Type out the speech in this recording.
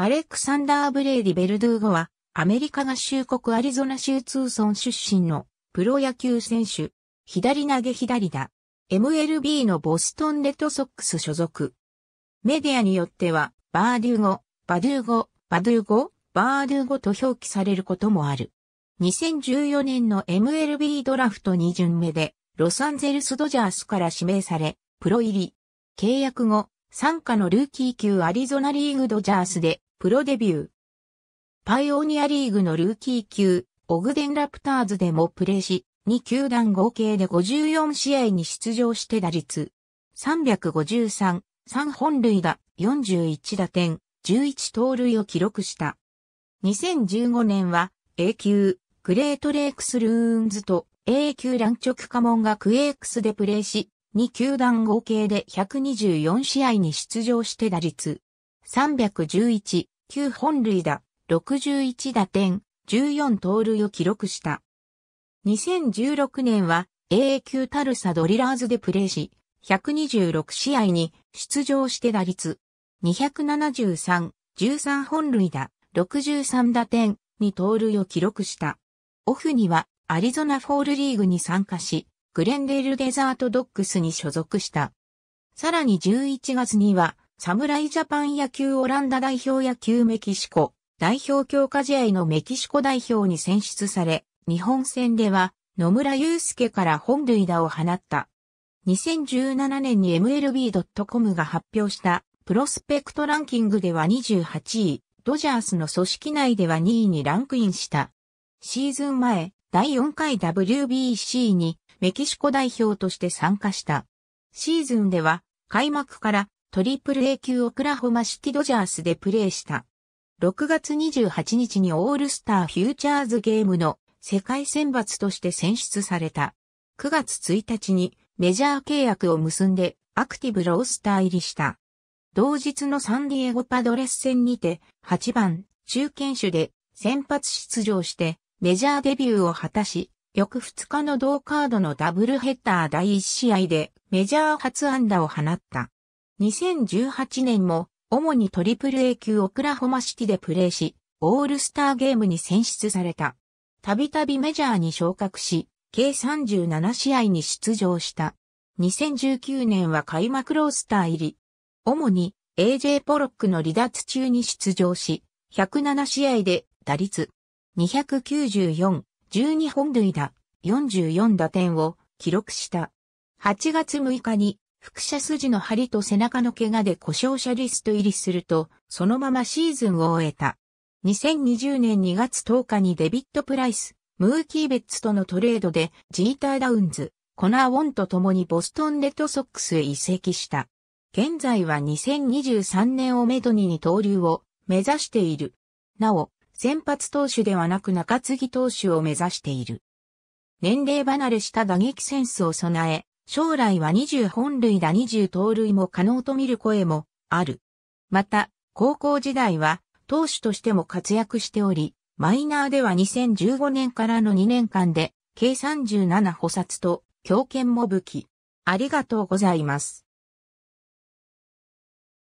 アレクサンダー・ブレイディ・ベルドゥーゴは、アメリカ合衆国アリゾナ州ツーソン出身のプロ野球選手、左投げ左打、MLB のボストンレッドソックス所属。メディアによっては、バーデューゴ、バドゥーゴ、バドゥーゴ、バーデューゴと表記されることもある。2014年の MLB ドラフト2巡目で、ロサンゼルスドジャースから指名され、プロ入り。契約後、参加のルーキー級アリゾナリーグドジャースでプロデビュー。パイオニアリーグのルーキー級、オグデンラプターズでもプレーし、2球団合計で54試合に出場して打率。353、3本塁打、41打点、11盗塁を記録した。2015年は A 級、グレートレイクスルーンズと A 級ランチョクカモンがクエークスでプレーし、2球団合計で124試合に出場して打率311、9本塁打、61打点、14盗塁を記録した。2016年は AA 級タルサドリラーズでプレーし、126試合に出場して打率273、13本塁打、63打点に盗塁を記録した。オフにはアリゾナフォールリーグに参加し、グレンデールデザートドッグスに所属した。さらに11月には侍ジャパン野球オランダ代表野球メキシコ代表強化試合のメキシコ代表に選出され、日本戦では野村祐介から本塁打を放った。2017年に MLB.com が発表したプロスペクトランキングでは28位、ドジャースの組織内では2位にランクインした。シーズン前、第4回 WBC にメキシコ代表として参加した。シーズンでは開幕からトリプル A 級オクラホマシティドジャースでプレーした。6月28日にオールスターフューチャーズゲームの世界選抜として選出された。9月1日にメジャー契約を結んでアクティブロースター入りした。同日のサンディエゴパドレス戦にて8番中堅手で先発出場してメジャーデビューを果たし、翌2日の同カードのダブルヘッダー第1試合でメジャー初安打を放った。2018年も主にトリプル A 級オクラホマシティでプレーし、オールスターゲームに選出された。たびたびメジャーに昇格し、計37試合に出場した。2019年は開幕ロースター入り。主に AJ ポロックの離脱中に出場し、107試合で打率294、12本塁打、44打点を記録した。8月6日に腹斜筋の張りと背中の怪我で故障者リスト入りすると、そのままシーズンを終えた。2020年2月10日にデビット・プライス、ムーキー・ベッツとのトレードで、ジーター・ダウンズ、コナー・ウォンと共にボストン・レッドソックスへ移籍した。現在は2023年をめどに投刀流を目指している。なお、先発投手ではなく中継ぎ投手を目指している。年齢離れした打撃センスを備え、将来は20本塁打20盗塁も可能と見る声もある。また、高校時代は投手としても活躍しており、マイナーでは2015年からの2年間で計37補殺と強権も武器。ありがとうございます。